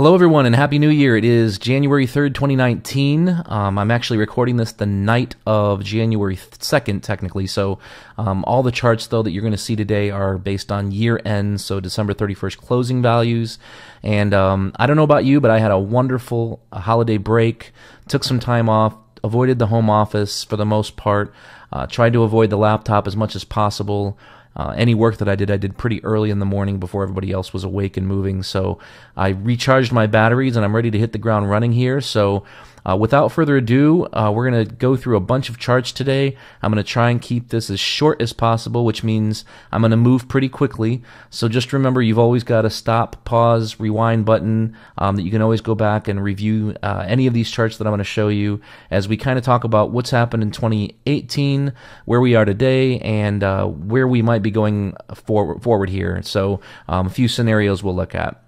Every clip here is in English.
Hello, everyone, and Happy New Year. It is January 3rd, 2019. Um, I'm actually recording this the night of January 2nd, technically. So, um, all the charts, though, that you're going to see today are based on year end, so December 31st closing values. And um, I don't know about you, but I had a wonderful uh, holiday break, took some time off, avoided the home office for the most part, uh, tried to avoid the laptop as much as possible. Uh, any work that I did, I did pretty early in the morning before everybody else was awake and moving. So I recharged my batteries and I'm ready to hit the ground running here. So uh, without further ado, uh, we're going to go through a bunch of charts today. I'm going to try and keep this as short as possible, which means I'm going to move pretty quickly. So just remember, you've always got a stop, pause, rewind button um, that you can always go back and review uh, any of these charts that I'm going to show you as we kind of talk about what's happened in 2018, where we are today, and uh, where we might be going forward, forward here. So um, a few scenarios we'll look at.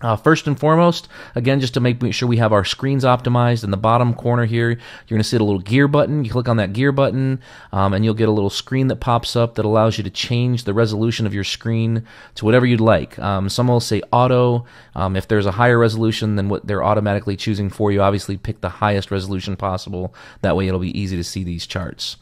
Uh, first and foremost, again, just to make sure we have our screens optimized in the bottom corner here, you're going to see a little gear button. You click on that gear button, um, and you'll get a little screen that pops up that allows you to change the resolution of your screen to whatever you'd like. Um, some will say auto. Um, if there's a higher resolution than what they're automatically choosing for you, obviously pick the highest resolution possible. That way it'll be easy to see these charts.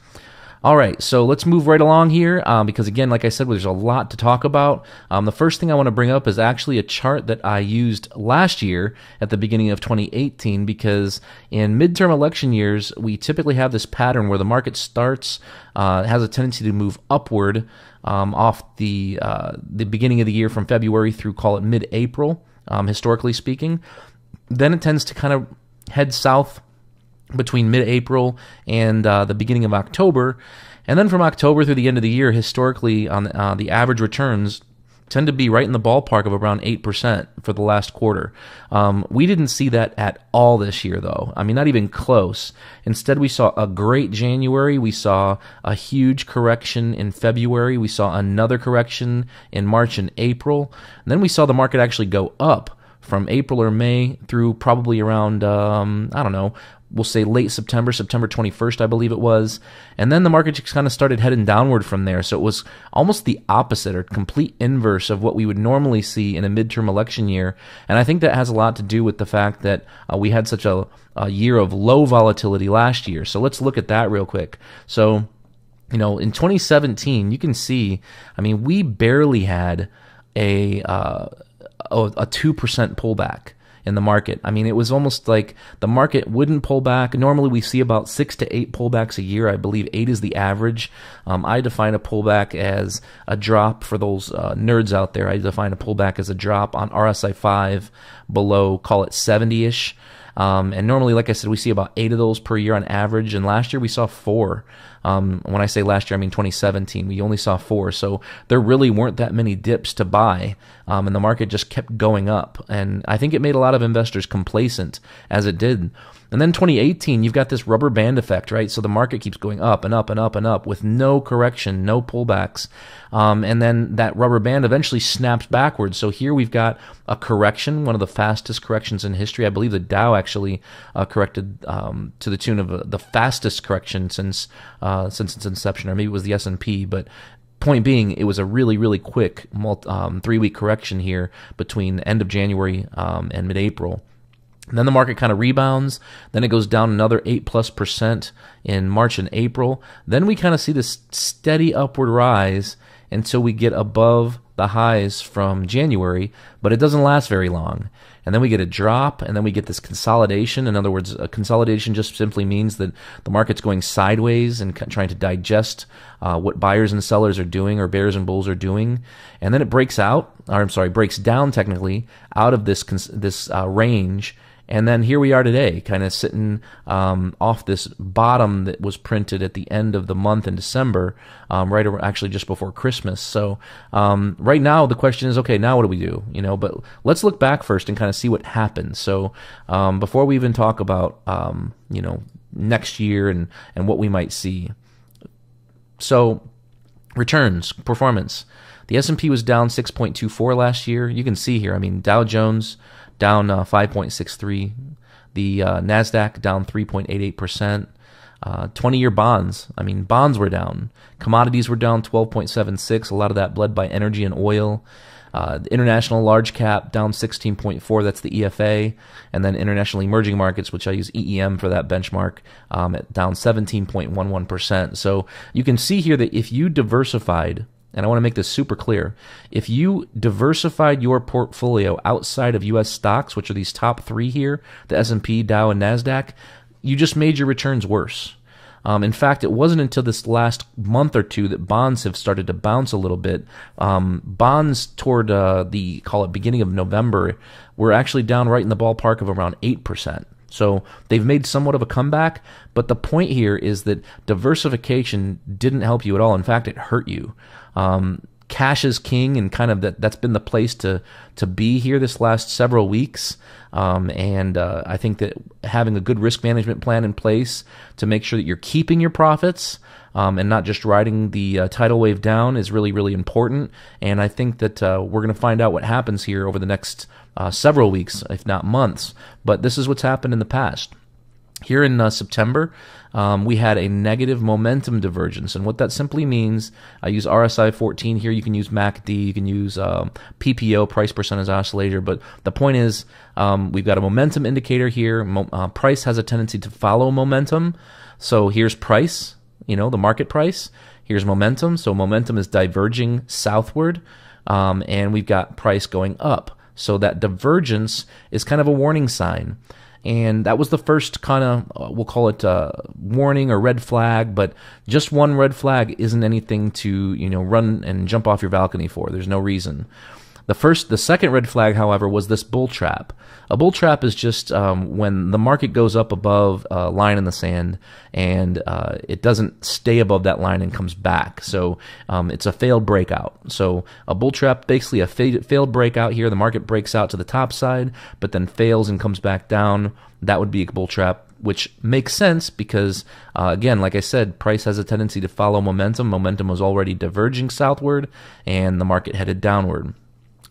All right, so let's move right along here um, because, again, like I said, there's a lot to talk about. Um, the first thing I want to bring up is actually a chart that I used last year at the beginning of 2018 because in midterm election years, we typically have this pattern where the market starts, uh, has a tendency to move upward um, off the, uh, the beginning of the year from February through, call it mid April, um, historically speaking. Then it tends to kind of head south between mid April and uh, the beginning of October. And then from October through the end of the year, historically, on uh, the average returns tend to be right in the ballpark of around 8% for the last quarter. Um, we didn't see that at all this year, though. I mean, not even close. Instead, we saw a great January. We saw a huge correction in February. We saw another correction in March and April. And then we saw the market actually go up from April or May through probably around, um, I don't know, we'll say late September, September 21st, I believe it was. And then the market just kind of started heading downward from there. So it was almost the opposite or complete inverse of what we would normally see in a midterm election year. And I think that has a lot to do with the fact that uh, we had such a, a year of low volatility last year. So let's look at that real quick. So, you know, in 2017, you can see, I mean, we barely had a, uh, a, a 2% pullback in the market. I mean, it was almost like the market wouldn't pull back. Normally, we see about six to eight pullbacks a year. I believe eight is the average. Um, I define a pullback as a drop for those uh, nerds out there. I define a pullback as a drop on RSI 5 below, call it 70 ish. Um, and normally, like I said, we see about eight of those per year on average. And last year we saw four. Um, when I say last year, I mean 2017. We only saw four, so there really weren't that many dips to buy, um, and the market just kept going up. And I think it made a lot of investors complacent as it did. And then 2018, you've got this rubber band effect, right? So the market keeps going up and up and up and up with no correction, no pullbacks. Um, and then that rubber band eventually snaps backwards. So here we've got a correction, one of the fastest corrections in history. I believe the Dow actually uh, corrected um, to the tune of uh, the fastest correction since. Uh, uh, since its inception, or maybe it was the S and P. But point being, it was a really, really quick um, three-week correction here between the end of January um, and mid-April. then the market kind of rebounds. Then it goes down another 8 plus percent in March and April. Then we kind of see this steady upward rise until we get above the highs from January, but it doesn't last very long. And then we get a drop, and then we get this consolidation. In other words, a consolidation just simply means that the market's going sideways and trying to digest uh, what buyers and sellers are doing, or bears and bulls are doing. And then it breaks out, or I'm sorry, breaks down technically out of this this uh, range and then here we are today, kind of sitting um, off this bottom that was printed at the end of the month in December, um, right actually just before Christmas. So um, right now the question is, okay, now what do we do? You know, but let's look back first and kind of see what happened. So um, before we even talk about um, you know next year and and what we might see. So returns performance. The S&P was down 6.24 last year. You can see here. I mean, Dow Jones down uh, 5.63. The uh, Nasdaq down 3.88 percent. Uh, 20 year bonds. I mean, bonds were down. Commodities were down 12.76. A lot of that bled by energy and oil. Uh, international large cap down 16.4, that's the EFA, and then international emerging markets, which I use EEM for that benchmark, um, down 17.11%. So you can see here that if you diversified and I want to make this super clear. If you diversified your portfolio outside of US stocks, which are these top 3 here, the S&P, Dow and Nasdaq, you just made your returns worse. Um, in fact, it wasn't until this last month or two that bonds have started to bounce a little bit. Um, bonds toward uh, the call it beginning of November were actually down right in the ballpark of around eight percent. So they've made somewhat of a comeback, but the point here is that diversification didn't help you at all. In fact, it hurt you. Um, cash is king, and kind of that that's been the place to to be here this last several weeks. Um, and uh, I think that having a good risk management plan in place to make sure that you're keeping your profits. Um, and not just riding the uh, tidal wave down is really, really important. And I think that uh, we're going to find out what happens here over the next uh, several weeks, if not months. But this is what's happened in the past. Here in uh, September, um, we had a negative momentum divergence. And what that simply means, I use RSI 14 here. You can use MACD, you can use um, PPO, price percentage oscillator. But the point is, um, we've got a momentum indicator here. Mo uh, price has a tendency to follow momentum. So here's price, you know, the market price. Here's momentum. So momentum is diverging southward. Um, and we've got price going up. So that divergence is kind of a warning sign. And that was the first kind of, uh, we'll call it uh, warning or red flag, but just one red flag isn't anything to, you know, run and jump off your balcony for. There's no reason. The first, the second red flag, however, was this bull trap. A bull trap is just um, when the market goes up above a line in the sand and uh, it doesn't stay above that line and comes back. So um, it's a failed breakout. So a bull trap, basically a fa failed breakout here. The market breaks out to the top side, but then fails and comes back down. That would be a bull trap which makes sense because, uh, again, like I said, price has a tendency to follow momentum. Momentum was already diverging southward, and the market headed downward.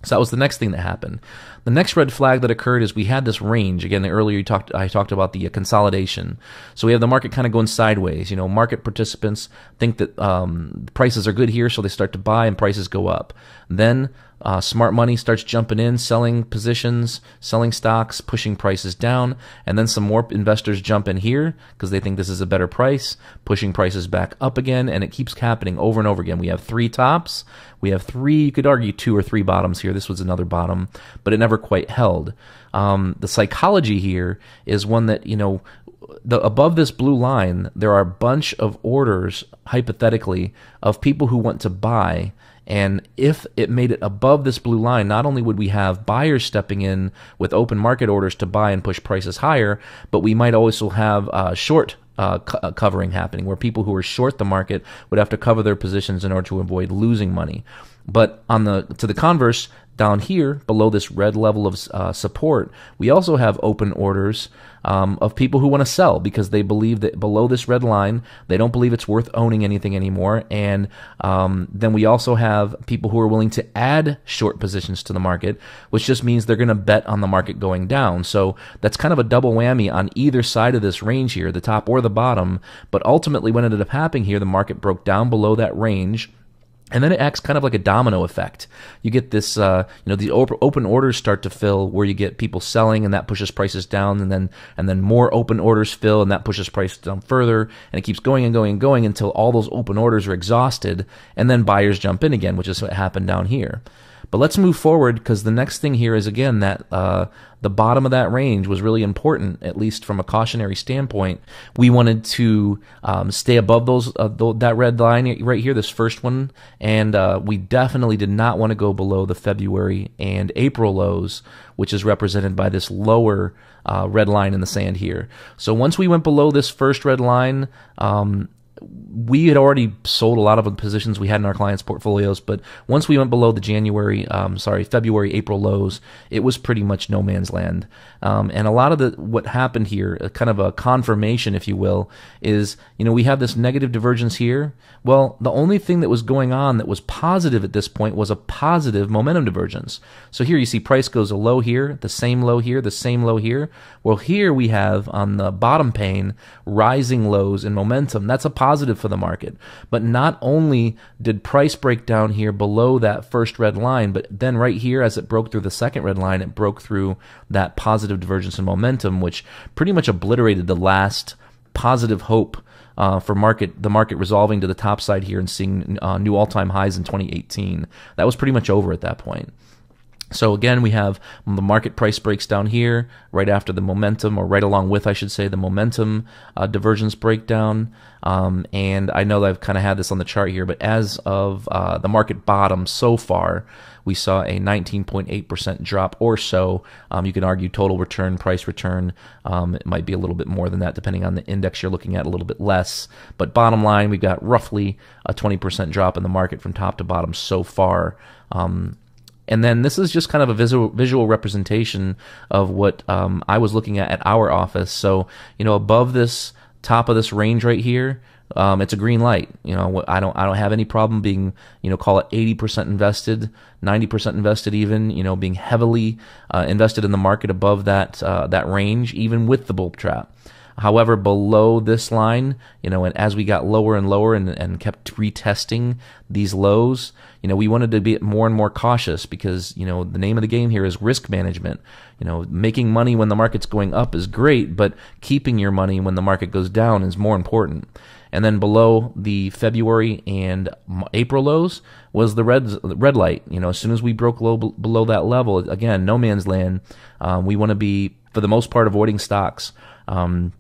So that was the next thing that happened. The next red flag that occurred is we had this range. Again, earlier you talked, I talked about the uh, consolidation. So we have the market kind of going sideways. You know, market participants think that um, prices are good here, so they start to buy and prices go up. Then uh, smart money starts jumping in, selling positions, selling stocks, pushing prices down, and then some more investors jump in here because they think this is a better price, pushing prices back up again, and it keeps happening over and over again. We have three tops, we have three, you could argue two or three bottoms here. This was another bottom, but it never never quite held. Um, the psychology here is one that you know the, above this blue line, there are a bunch of orders, hypothetically, of people who want to buy. And if it made it above this blue line, not only would we have buyers stepping in with open market orders to buy and push prices higher, but we might also have uh, short uh, co uh, covering happening, where people who are short the market would have to cover their positions in order to avoid losing money. But on the to the converse, down here, below this red level of uh, support, we also have open orders um, of people who want to sell because they believe that below this red line, they don't believe it's worth owning anything anymore. And um, then we also have people who are willing to add short positions to the market, which just means they're going to bet on the market going down. So that's kind of a double whammy on either side of this range here, the top or the bottom. But ultimately, what ended up happening here, the market broke down below that range and then it acts kind of like a domino effect. You get this, uh, you know, the op- open orders start to fill, where you get people selling, and that pushes prices down, and then and then more open orders fill, and that pushes prices down further, and it keeps going and going and going until all those open orders are exhausted, and then buyers jump in again, which is what happened down here. But let's move forward because the next thing here is again that uh, the bottom of that range was really important, at least from a cautionary standpoint. We wanted to um, stay above those uh, th that red line right here, this first one, and uh, we definitely did not want to go below the February and April lows, which is represented by this lower uh, red line in the sand here. So once we went below this first red line, um, we had already sold a lot of the positions we had in our clients' portfolios, but once we went below the January, um, sorry, February, April lows, it was pretty much no man's land. Um, and a lot of the what happened here, kind of a confirmation, if you will, is you know we have this negative divergence here. Well, the only thing that was going on that was positive at this point was a positive momentum divergence. So here you see price goes a low here, the same low here, the same low here. Well, here we have on the bottom pane rising lows in momentum. That's a positive positive for the market. But not only did price break down here below that first red line, but then right here, as it broke through the second red line, it broke through that positive divergence in momentum, which pretty much obliterated the last positive hope uh, for market the market resolving to the top side here and seeing uh, new all time highs in 2018. That was pretty much over at that point. So again, we have the market price breaks down here, right after the momentum, or right along with, I should say, the momentum uh, divergence breakdown. Um, and I know that I've kind of had this on the chart here, but as of uh, the market bottom so far, we saw a 19.8% drop or so. Um, you can argue total return, price return. Um, it might be a little bit more than that, depending on the index you're looking at, a little bit less. But bottom line, we've got roughly a 20% drop in the market from top to bottom so far. Um, and then this is just kind of a visual visual representation of what um, I was looking at at our office. So you know, above this top of this range right here, um, it's a green light. You know, I don't I don't have any problem being you know call it eighty percent invested, ninety percent invested, even you know being heavily uh, invested in the market above that uh, that range, even with the bull trap. However, below this line, you know, and as we got lower and lower and, and kept retesting these lows, you know, we wanted to be more and more cautious because, you know, the name of the game here is risk management. You know, making money when the market's going up is great, but keeping your money when the market goes down is more important. And then below the February and April lows was the red red light. You know, as soon as we broke low below that level, again, no man's land. Um, we want to be, for the most part, avoiding stocks. Um,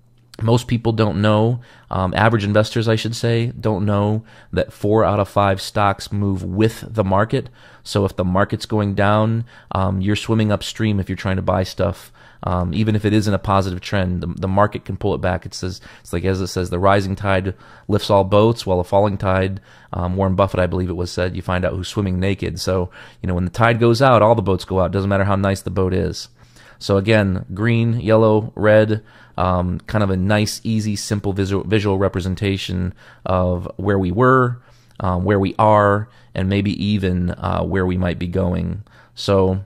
most people don't know, um, average investors, I should say, don't know that four out of five stocks move with the market. So if the market's going down, um, you're swimming upstream if you're trying to buy stuff. Um, even if it isn't a positive trend, the, the, market can pull it back. It says it's like as it says, the rising tide lifts all boats, while a falling tide, um, Warren Buffett, I believe it was said, you find out who's swimming naked. So you know when the tide goes out, all the boats go out. Doesn't matter how nice the boat is. So again, green, yellow, red, um, kind of a nice, easy, simple visual, visual representation of where we were, um, where we are, and maybe even uh, where we might be going. So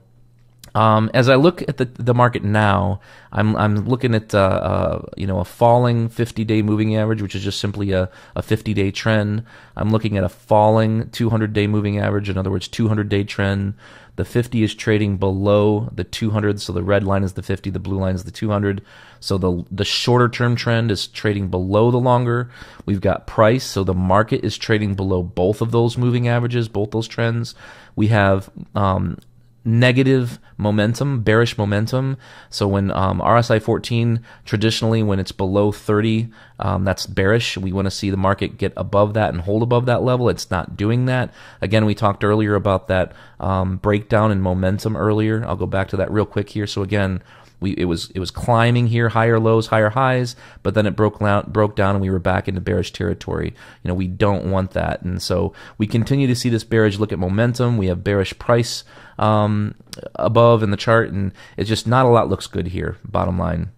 um, as I look at the the market now, I'm I'm looking at uh, uh, you know a falling 50 day moving average, which is just simply a, a 50 day trend. I'm looking at a falling 200 day moving average, in other words, 200 day trend. The 50 is trading below the 200, so the red line is the 50, the blue line is the 200. So the the shorter term trend is trading below the longer. We've got price, so the market is trading below both of those moving averages, both those trends. We have um, negative momentum, bearish momentum. So when um, RSI 14 traditionally when it's below 30, um, that's bearish. We want to see the market get above that and hold above that level. It's not doing that. Again, we talked earlier about that um, breakdown in momentum earlier. I'll go back to that real quick here. So again, we it was it was climbing here, higher lows, higher highs, but then it broke down, broke down, and we were back into bearish territory. You know, we don't want that, and so we continue to see this bearish look at momentum. We have bearish price um, above in the chart, and it's just not a lot looks good here. Bottom line.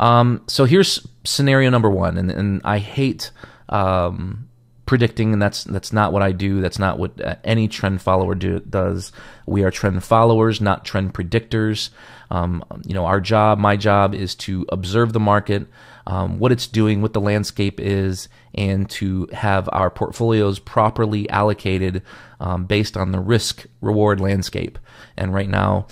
Um, so here's scenario number one, and, and I hate um, predicting, and that's that's not what I do. That's not what uh, any trend follower do, does. We are trend followers, not trend predictors. Um, you know, our job, my job, is to observe the market, um, what it's doing, what the landscape is, and to have our portfolios properly allocated um, based on the risk reward landscape. And right now.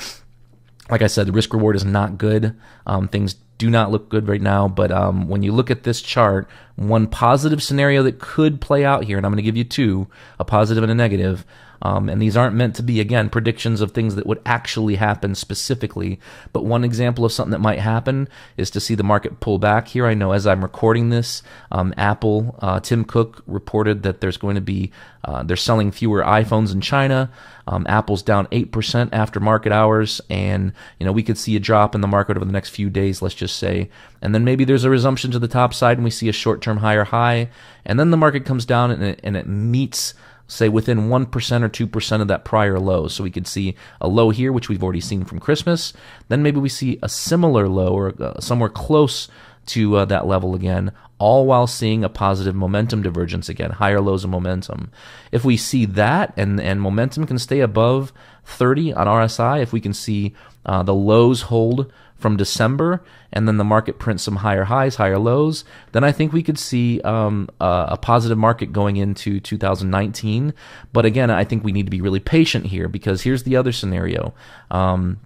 Like I said, the risk reward is not good. Um, things do not look good right now. But um, when you look at this chart, one positive scenario that could play out here, and I'm going to give you two a positive and a negative um, and these aren't meant to be, again, predictions of things that would actually happen specifically. But one example of something that might happen is to see the market pull back. Here, I know as I'm recording this, um, Apple, uh, Tim Cook reported that there's going to be, uh, they're selling fewer iPhones in China. Um, Apple's down 8% after market hours. And, you know, we could see a drop in the market over the next few days, let's just say. And then maybe there's a resumption to the top side and we see a short term higher high. And then the market comes down and it, and it meets say within 1% or 2% of that prior low. So we could see a low here, which we've already seen from Christmas. Then maybe we see a similar low or uh, somewhere close to uh, that level again, all while seeing a positive momentum divergence again, higher lows of momentum. If we see that and, and momentum can stay above 30 on RSI, if we can see uh, the lows hold from December, and then the market prints some higher highs, higher lows, then I think we could see um, a, a positive market going into 2019. But again, I think we need to be really patient here because here's the other scenario. Um,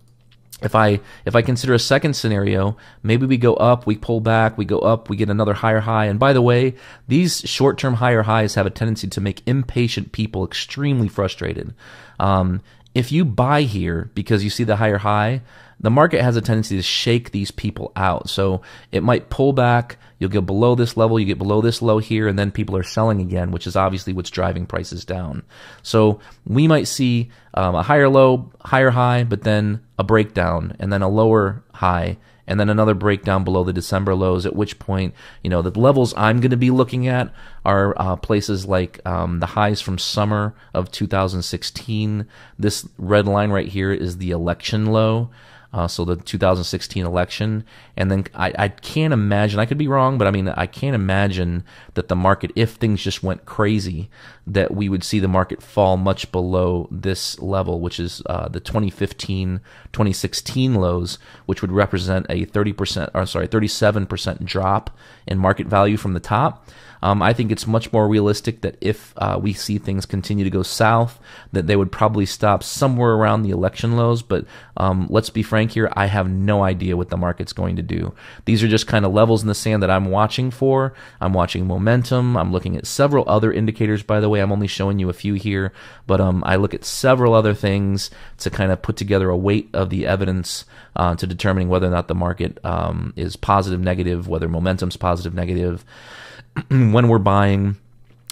if I if I consider a second scenario, maybe we go up, we pull back, we go up, we get another higher high. And by the way, these short-term higher highs have a tendency to make impatient people extremely frustrated. Um, if you buy here because you see the higher high, the market has a tendency to shake these people out. So it might pull back, you'll get below this level, you get below this low here, and then people are selling again, which is obviously what's driving prices down. So we might see um, a higher low, higher high, but then a breakdown, and then a lower high, and then another breakdown below the December lows, at which point, you know, the levels I'm going to be looking at are uh, places like um, the highs from summer of 2016. This red line right here is the election low. Uh, so the 2016 election, and then I, I can't imagine. I could be wrong, but I mean, I can't imagine that the market, if things just went crazy, that we would see the market fall much below this level, which is uh, the 2015, 2016 lows, which would represent a 30 percent, or sorry, 37 percent drop in market value from the top. Um, I think it's much more realistic that if uh, we see things continue to go south, that they would probably stop somewhere around the election lows. But um, let's be frank here, I have no idea what the market's going to do. These are just kind of levels in the sand that I'm watching for. I'm watching momentum. I'm looking at several other indicators, by the way. I'm only showing you a few here, but um, I look at several other things to kind of put together a weight of the evidence uh, to determining whether or not the market um, is positive, negative, whether momentum's positive, negative, when we're buying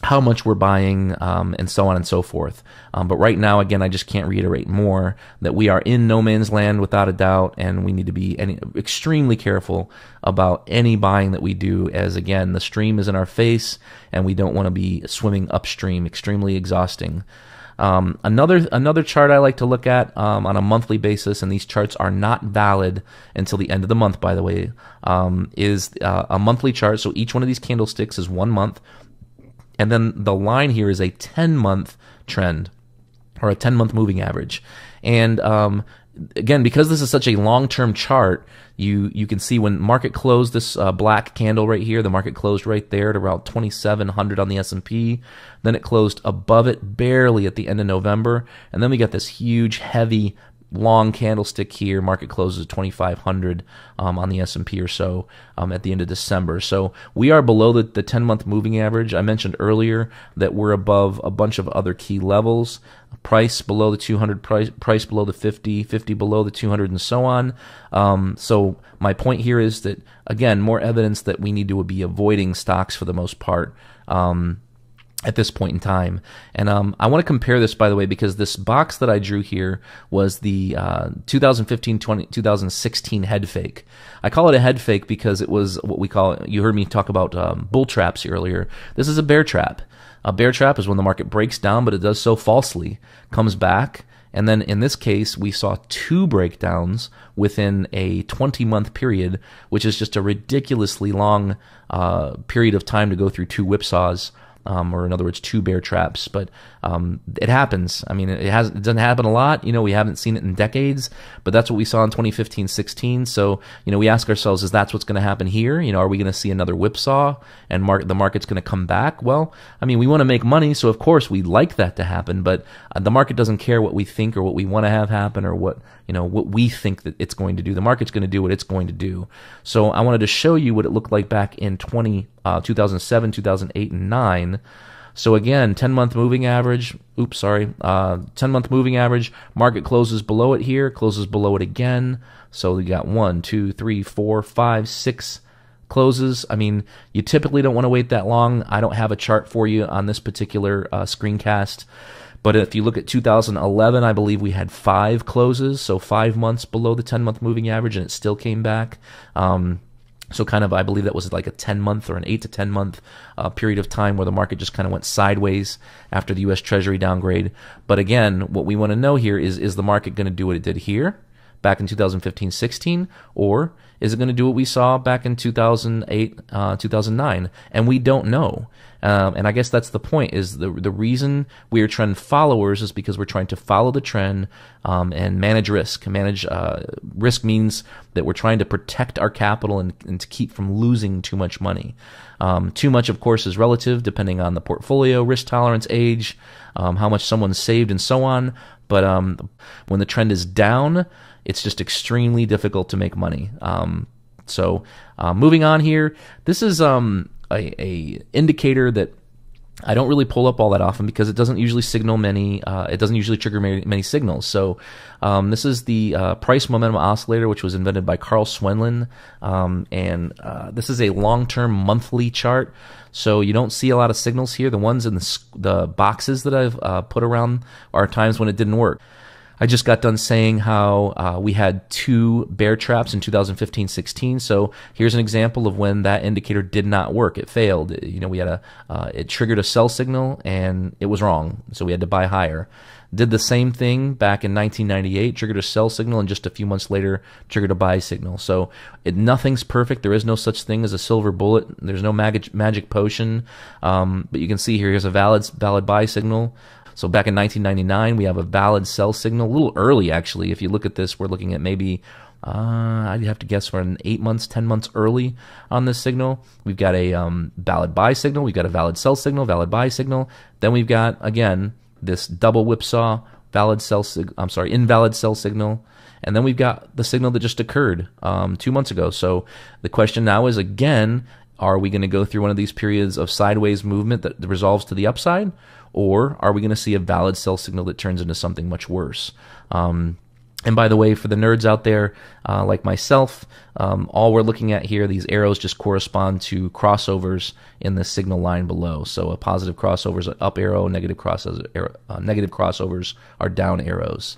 how much we're buying, um, and so on and so forth. Um, but right now, again, I just can't reiterate more that we are in no man's land without a doubt, and we need to be any, extremely careful about any buying that we do, as again, the stream is in our face, and we don't want to be swimming upstream, extremely exhausting. Um, another another chart I like to look at um, on a monthly basis, and these charts are not valid until the end of the month, by the way, um, is uh, a monthly chart. So each one of these candlesticks is one month. And then the line here is a 10 month trend or a 10 month moving average. And um, again, because this is such a long term chart, you, you can see when market closed this uh, black candle right here, the market closed right there at around 2,700 on the S&P. Then it closed above it barely at the end of November. And then we got this huge, heavy long candlestick here. Market closes at 2,500 um, on the S&P or so um, at the end of December. So we are below the, 10-month moving average. I mentioned earlier that we're above a bunch of other key levels. Price below the 200, price, price below the 50, 50 below the 200, and so on. Um, so my point here is that, again, more evidence that we need to be avoiding stocks for the most part um, at this point in time. And um, I want to compare this, by the way, because this box that I drew here was the uh, 2015 20, 2016 head fake. I call it a head fake because it was what we call, you heard me talk about um, bull traps earlier. This is a bear trap. A bear trap is when the market breaks down, but it does so falsely, comes back. And then in this case, we saw two breakdowns within a 20 month period, which is just a ridiculously long uh, period of time to go through two whipsaws um, or in other words, two bear traps. But um, it happens. I mean, it has it doesn't happen a lot. You know, we haven't seen it in decades, but that's what we saw in 2015, 16. So you know, we ask ourselves, is that's what's going to happen here? You know, are we going to see another whipsaw and the market's going to come back? Well, I mean, we want to make money, so of course we would like that to happen, but uh, the market doesn't care what we think or what we want to have happen or what you know what we think that it's going to do. The market's going to do what it's going to do. So I wanted to show you what it looked like back in 20, uh, 2007, 2008, and nine. So again, 10 month moving average, oops, sorry, uh, 10 month moving average, market closes below it here, closes below it again. So we got one, two, three, four, five, six closes. I mean, you typically don't want to wait that long. I don't have a chart for you on this particular uh, screencast. But if you look at 2011, I believe we had five closes, so five months below the 10 month moving average, and it still came back. Um, so, kind of, I believe that was like a 10 month or an 8 to 10 month uh, period of time where the market just kind of went sideways after the US Treasury downgrade. But again, what we want to know here is is the market going to do what it did here back in 2015 16, or is it going to do what we saw back in 2008, uh, 2009? And we don't know. Um, and I guess that's the point is the, the reason we are trend followers is because we're trying to follow the trend um, and manage risk. Manage uh, risk means that we're trying to protect our capital and, and to keep from losing too much money. Um, too much, of course, is relative depending on the portfolio, risk tolerance, age, um, how much someone's saved, and so on. But um, when the trend is down, it's just extremely difficult to make money. Um, so uh, moving on here, this is um, a, a indicator that I don't really pull up all that often because it doesn't usually signal many. Uh, it doesn't usually trigger many, many signals. So um, this is the uh, price momentum oscillator, which was invented by Carl Swenlin, um, and uh, this is a long-term monthly chart. So you don't see a lot of signals here. The ones in the, the boxes that I've uh, put around are times when it didn't work. I just got done saying how uh, we had two bear traps in 2015 16. So here's an example of when that indicator did not work. It failed. It, you know, we had a, uh, it triggered a sell signal and it was wrong. So we had to buy higher. Did the same thing back in 1998, triggered a sell signal, and just a few months later, triggered a buy signal. So it, nothing's perfect. There is no such thing as a silver bullet. There's no magic, magic potion. Um, but you can see here, here's a valid, valid buy signal. So back in 1999, we have a valid sell signal, a little early actually. If you look at this, we're looking at maybe uh, I'd have to guess we're in eight months, 10 months early on this signal. We've got a um, valid buy signal. We've got a valid sell signal, valid buy signal. Then we've got, again, this double whipsaw, valid sell, sig I'm sorry, invalid sell signal. And then we've got the signal that just occurred um, two months ago. So the question now is, again, are we going to go through one of these periods of sideways movement that resolves to the upside? or are we going to see a valid cell signal that turns into something much worse? Um, and by the way, for the nerds out there uh, like myself, um, all we're looking at here, these arrows just correspond to crossovers in the signal line below. So a positive crossover is an up arrow, negative, crossover, arrow, uh, negative crossovers are down arrows.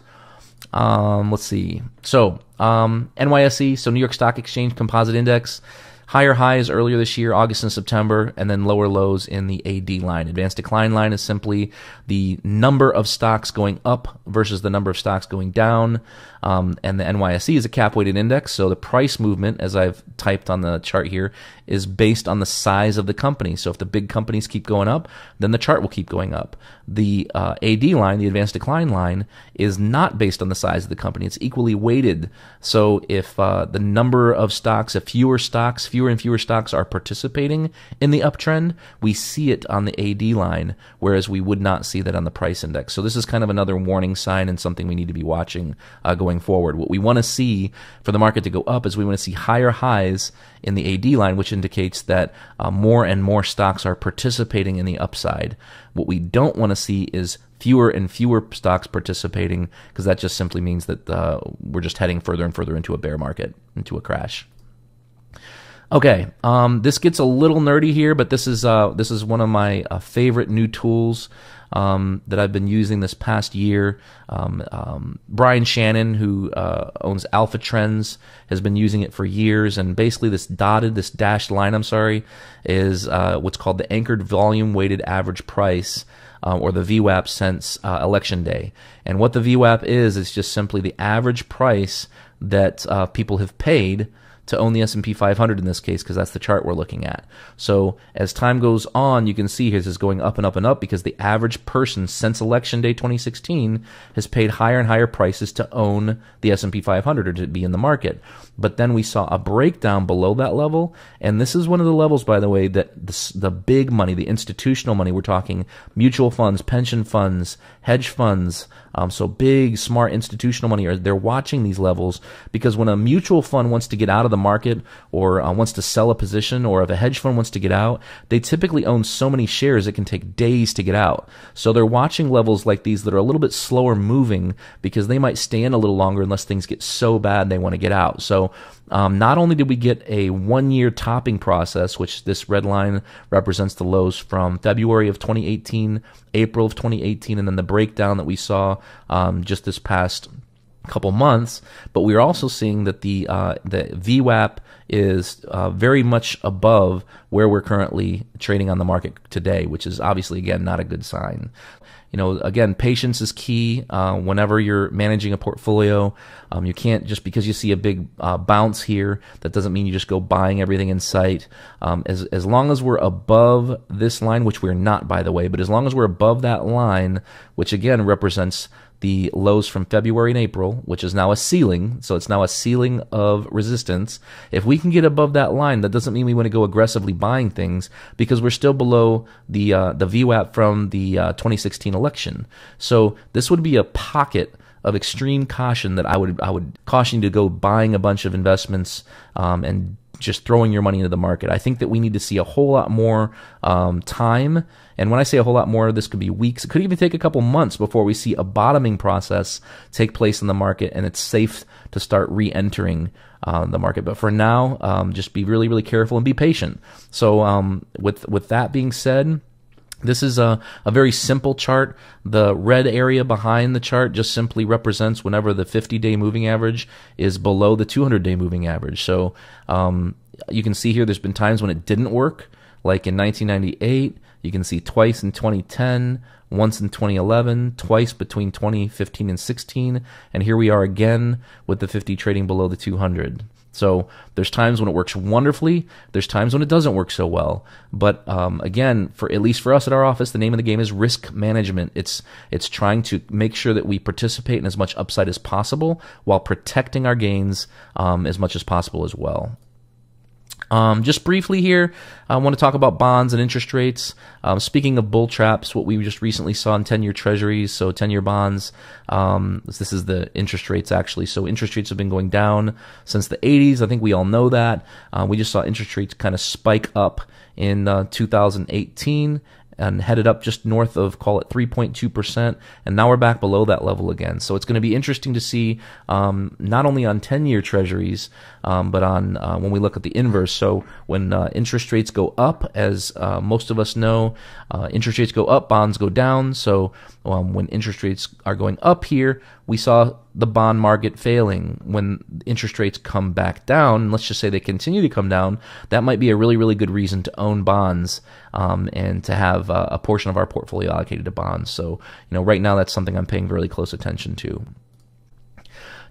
Um, let's see. So um, NYSE, so New York Stock Exchange Composite Index, higher highs earlier this year, August and September, and then lower lows in the AD line. Advanced decline line is simply the number of stocks going up versus the number of stocks going down. Um, and the NYSE is a cap weighted index, so the price movement, as I've typed on the chart here, is based on the size of the company. So if the big companies keep going up, then the chart will keep going up. The uh, AD line, the advanced decline line, is not based on the size of the company. It's equally weighted. So if uh, the number of stocks, if fewer stocks, fewer and fewer stocks are participating in the uptrend, we see it on the AD line, whereas we would not see that on the price index. So this is kind of another warning sign and something we need to be watching uh, going forward. What we want to see for the market to go up is we want to see higher highs in the AD line, which indicates that uh, more and more stocks are participating in the upside. What we don't want to see is fewer and fewer stocks participating because that just simply means that uh, we're just heading further and further into a bear market, into a crash. Okay, um, this gets a little nerdy here, but this is uh, this is one of my uh, favorite new tools um, that I've been using this past year. Um, um Brian Shannon, who uh, owns Alpha Trends, has been using it for years, and basically this dotted, this dashed line, I'm sorry, is uh, what's called the anchored volume weighted average price. Uh, or the VWAP since uh, election day. And what the VWAP is, is just simply the average price that people have paid to own the S&P 500 in this case because that's the chart we're looking at. So as time goes on, you can see here this is going up and up and up because the average person since election day 2016 has paid higher and higher prices to own the S&P 500 or to be in the market. But then we saw a breakdown below that level. And this is one of the levels, by the way, that the, the big money, the institutional money, we're talking mutual funds, pension funds, hedge funds. Um, so big, smart institutional money are, they're watching these levels because when a mutual fund wants to get out of the market or uh, wants to sell a position or if a hedge fund wants to get out, they typically own so many shares it can take days to get out. So they're watching levels like these that are a little bit slower moving because they might stand a little longer unless things get so bad they want to get out. So um, not only did we get a one year topping process, which this red line represents the lows from February of 2018, April of 2018, and then the breakdown that we saw um, just this past couple months, but we're also seeing that the uh, the VWAP is uh, very much above where we're currently trading on the market today, which is obviously again not a good sign. You know, again, patience is key. Uh, whenever you're managing a portfolio, um, you can't just because you see a big uh, bounce here, that doesn't mean you just go buying everything in sight. Um, as as long as we're above this line, which we're not, by the way, but as long as we're above that line, which again represents the lows from February and April, which is now a ceiling. So it's now a ceiling of resistance. If we can get above that line, that doesn't mean we want to go aggressively buying things because we're still below the uh, the VWAP from the uh, 2016 election. So this would be a pocket of extreme caution that I would I would caution you to go buying a bunch of investments um, and just throwing your money into the market. I think that we need to see a whole lot more um, time. And when I say a whole lot more, this could be weeks. It could even take a couple months before we see a bottoming process take place in the market and it's safe to start re entering uh, the market. But for now, um, just be really, really careful and be patient. So, um, with, with that being said, this is a, a very simple chart. The red area behind the chart just simply represents whenever the 50-day moving average is below the 200-day moving average. So um, you can see here there's been times when it didn't work, like in 1998. You can see twice in 2010, once in 2011, twice between 2015 and 16, and here we are again with the 50 trading below the 200. So there's times when it works wonderfully. There's times when it doesn't work so well. But um, again, for at least for us at our office, the name of the game is risk management. It's it's trying to make sure that we participate in as much upside as possible while protecting our gains um, as much as possible as well. Um, just briefly here, I want to talk about bonds and interest rates. Um, speaking of bull traps, what we just recently saw in 10 year treasuries, so 10 year bonds, um, this is the interest rates actually. So interest rates have been going down since the 80s. I think we all know that. Uh, we just saw interest rates kind of spike up in uh, 2018 and headed up just north of call it 3.2% and now we're back below that level again so it's going to be interesting to see um, not only on 10-year treasuries um, but on uh, when we look at the inverse so when uh, interest rates go up as uh, most of us know uh, interest rates go up bonds go down so um, when interest rates are going up here we saw the bond market failing when interest rates come back down. And let's just say they continue to come down. That might be a really, really good reason to own bonds um, and to have uh, a portion of our portfolio allocated to bonds. So, you know, right now that's something I'm paying really close attention to.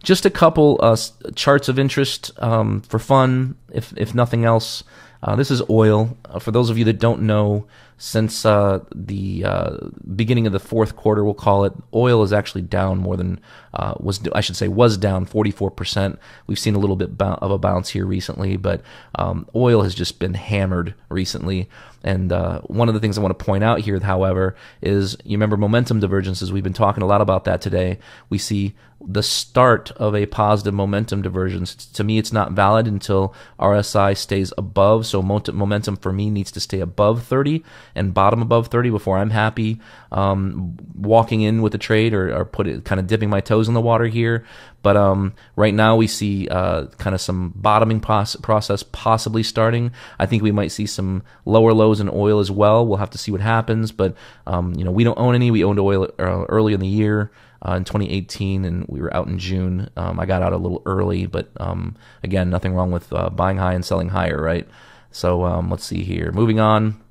Just a couple uh, charts of interest um, for fun, if if nothing else. Uh, this is oil. Uh, for those of you that don't know, since uh, the uh, beginning of the fourth quarter, we'll call it, oil is actually down more than uh, was I should say was down 44%. We've seen a little bit of a bounce here recently, but um, oil has just been hammered recently. And uh, one of the things I want to point out here, however, is you remember momentum divergences. We've been talking a lot about that today. We see the start of a positive momentum divergence. To me, it's not valid until RSI stays above. So momentum for me needs to stay above 30 and bottom above 30 before I'm happy um, walking in with a trade or, or put it kind of dipping my toes in the water here. But um, right now we see uh, kind of some bottoming process possibly starting. I think we might see some lower lows in oil as well. We'll have to see what happens. But um, you know we don't own any. We owned oil uh, early in the year. Uh, in 2018, and we were out in June. Um, I got out a little early, but um, again, nothing wrong with uh, buying high and selling higher, right? So um, let's see here. Moving on.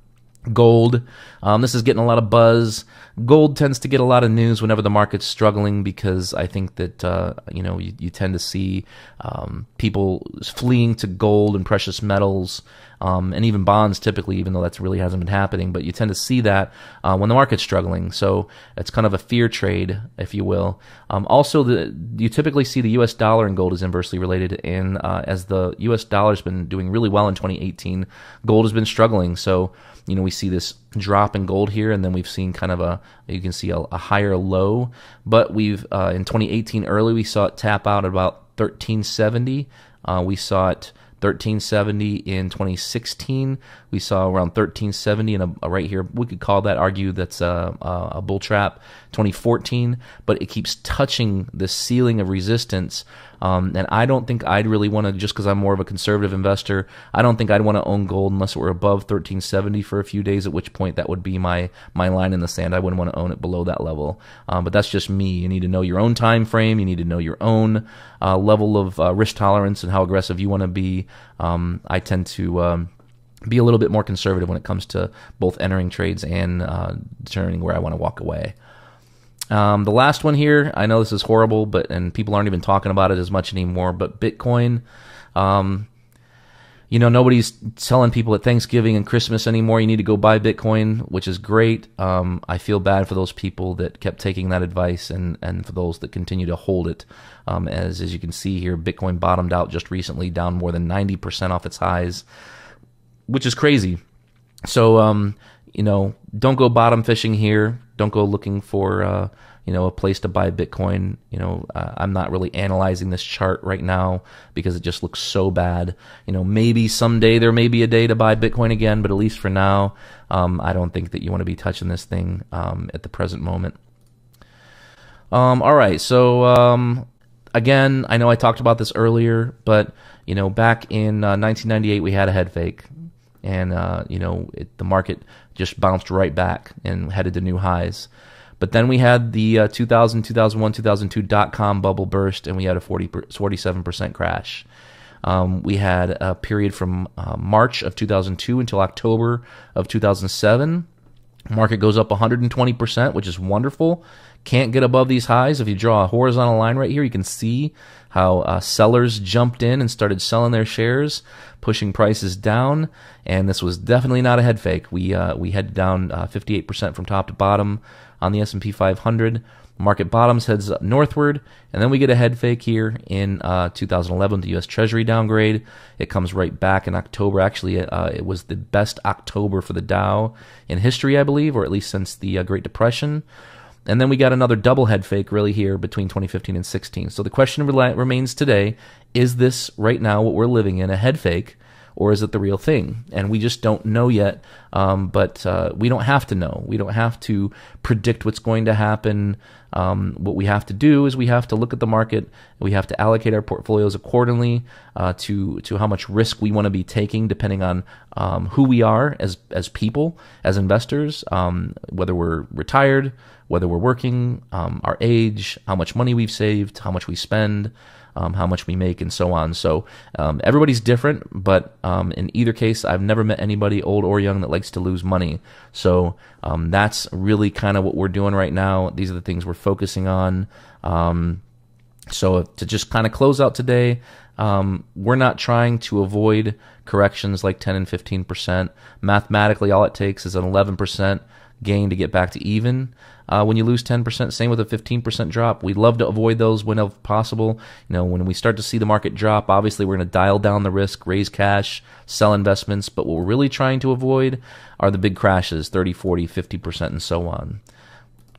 Gold. Um, this is getting a lot of buzz. Gold tends to get a lot of news whenever the market's struggling because I think that uh, you know you, you, tend to see um, people fleeing to gold and precious metals um, and even bonds typically, even though that really hasn't been happening. But you tend to see that uh, when the market's struggling. So it's kind of a fear trade, if you will. Um, also, the, you typically see the U.S. dollar and gold is inversely related. And uh, as the U.S. dollar's been doing really well in 2018, gold has been struggling. So you know, we see this drop in gold here, and then we've seen kind of a, you can see a, a higher low. But we've, uh, in 2018 early, we saw it tap out at about 1370. Uh, we saw it 1370 in 2016. We saw around 1370 and a, right here. We could call that argue that's a, a, bull trap. 2014, but it keeps touching the ceiling of resistance um, and I don't think I'd really want to, just because I'm more of a conservative investor, I don't think I'd want to own gold unless it were above 1370 for a few days, at which point that would be my, my line in the sand. I wouldn't want to own it below that level. Um, but that's just me. You need to know your own time frame. You need to know your own uh, level of uh, risk tolerance and how aggressive you want to be. Um, I tend to um, be a little bit more conservative when it comes to both entering trades and uh, determining where I want to walk away. Um, the last one here, I know this is horrible, but and people aren't even talking about it as much anymore. But Bitcoin, um, you know, nobody's telling people at Thanksgiving and Christmas anymore. You need to go buy Bitcoin, which is great. Um, I feel bad for those people that kept taking that advice, and and for those that continue to hold it. Um, as as you can see here, Bitcoin bottomed out just recently, down more than ninety percent off its highs, which is crazy. So, um, you know, don't go bottom fishing here don't go looking for uh, you know a place to buy Bitcoin. You know, uh, I'm not really analyzing this chart right now because it just looks so bad. You know, maybe someday there may be a day to buy Bitcoin again, but at least for now, um, I don't think that you want to be touching this thing um, at the present moment. Um, all right, so um, again, I know I talked about this earlier, but you know, back in uh, 1998, we had a head fake, and uh, you know, it, the market just bounced right back and headed to new highs. But then we had the uh, 2000, 2001, 2002 dot com bubble burst, and we had a 40, 47% crash. Um, we had a period from uh, March of 2002 until October of 2007. Market goes up 120%, which is wonderful. Can't get above these highs. If you draw a horizontal line right here, you can see how uh, sellers jumped in and started selling their shares, pushing prices down. And this was definitely not a head fake. We uh, we headed down 58% uh, from top to bottom on the S&P 500. Market bottoms heads northward, and then we get a head fake here in uh, 2011. The U.S. Treasury downgrade. It comes right back in October. Actually, uh, it was the best October for the Dow in history, I believe, or at least since the Great Depression. And then we got another doublehead fake really here between 2015 and 16. So the question remains today is this right now what we're living in, a head fake? or is it the real thing? And we just don't know yet. Um, but uh, we don't have to know. We don't have to predict what's going to happen. Um, what we have to do is we have to look at the market. We have to allocate our portfolios accordingly uh, to to how much risk we want to be taking, depending on um, who we are as as people, as investors, um, whether we're retired whether we're working, um, our age, how much money we've saved, how much we spend, um, how much we make, and so on. So um, everybody's different, but um, in either case, I've never met anybody, old or young, that likes to lose money. So um, that's really kind of what we're doing right now. These are the things we're focusing on. Um, so to just kind of close out today, um, we're not trying to avoid corrections like 10 and 15%. Mathematically, all it takes is an 11% gain to get back to even uh, when you lose 10%. Same with a 15% drop. We love to avoid those whenever possible. You know, when we start to see the market drop, obviously we're going to dial down the risk, raise cash, sell investments. But what we're really trying to avoid are the big crashes 30, 40, 50%, and so on.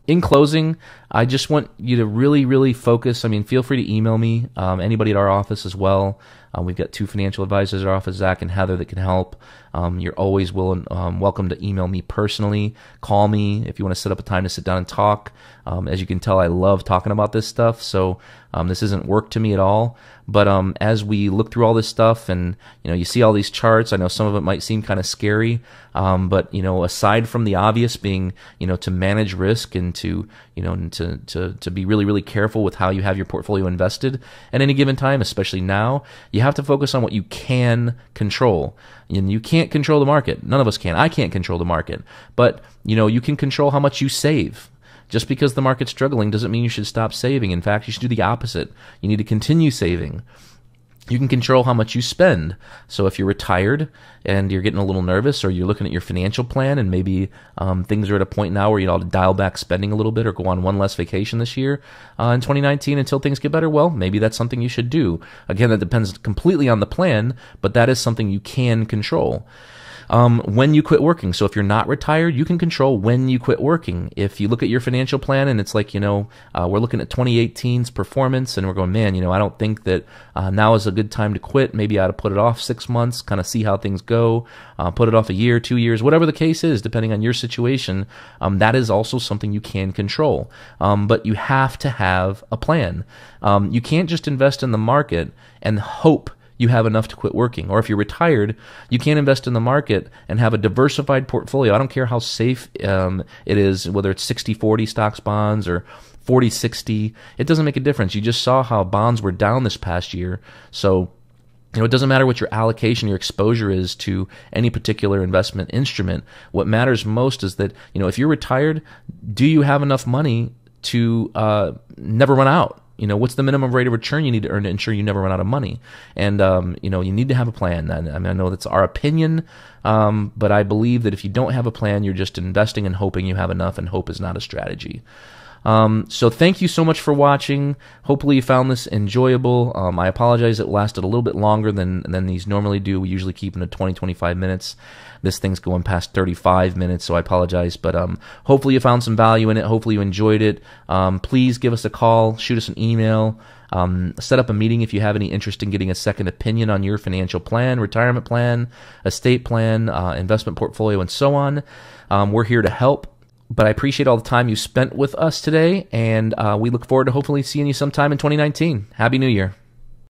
In closing, I just want you to really, really focus. I mean, feel free to email me, um, anybody at our office as well. Um, we've got two financial advisors at our office, Zach and Heather, that can help. Um, you're always willing, um, welcome to email me personally, call me if you want to set up a time to sit down and talk. Um, as you can tell, I love talking about this stuff, so um, this isn't work to me at all. But um, as we look through all this stuff, and you know, you see all these charts. I know some of it might seem kind of scary, um, but you know, aside from the obvious being, you know, to manage risk and to you know, to to to be really really careful with how you have your portfolio invested at any given time, especially now, you have to focus on what you can control. And you can't control the market. None of us can. I can't control the market, but you know, you can control how much you save just because the market's struggling doesn't mean you should stop saving. In fact, you should do the opposite. You need to continue saving. You can control how much you spend. So if you're retired and you're getting a little nervous or you're looking at your financial plan and maybe um, things are at a point now where you ought to dial back spending a little bit or go on one less vacation this year uh, in 2019 until things get better, well, maybe that's something you should do. Again, that depends completely on the plan, but that is something you can control um, when you quit working. So if you're not retired, you can control when you quit working. If you look at your financial plan and it's like, you know, uh, we're looking at 2018's performance and we're going, man, you know, I don't think that uh, now is a good time to quit. Maybe I ought to put it off six months, kind of see how things go, uh, put it off a year, two years, whatever the case is, depending on your situation. Um, that is also something you can control. Um, but you have to have a plan. Um, you can't just invest in the market and hope you have enough to quit working. Or if you're retired, you can invest in the market and have a diversified portfolio. I don't care how safe um, it is, whether it's 60 40 stocks, bonds, or 40 60. It doesn't make a difference. You just saw how bonds were down this past year. So, you know, it doesn't matter what your allocation, your exposure is to any particular investment instrument. What matters most is that, you know, if you're retired, do you have enough money to uh, never run out? You know, what's the minimum rate of return you need to earn to ensure you never run out of money? And um, you know, you need to have a plan. I, mean, I know that's our opinion, um, but I believe that if you don't have a plan, you're just investing and hoping you have enough, and hope is not a strategy. Um, so thank you so much for watching. Hopefully you found this enjoyable. Um, I apologize it lasted a little bit longer than than these normally do. We usually keep them to 20 25 minutes. This thing's going past 35 minutes, so I apologize. But um, hopefully you found some value in it. Hopefully you enjoyed it. Um, please give us a call. Shoot us an email. Um, set up a meeting if you have any interest in getting a second opinion on your financial plan, retirement plan, estate plan, uh, investment portfolio, and so on. Um, we're here to help but I appreciate all the time you spent with us today, and uh, we look forward to hopefully seeing you sometime in 2019. Happy New Year.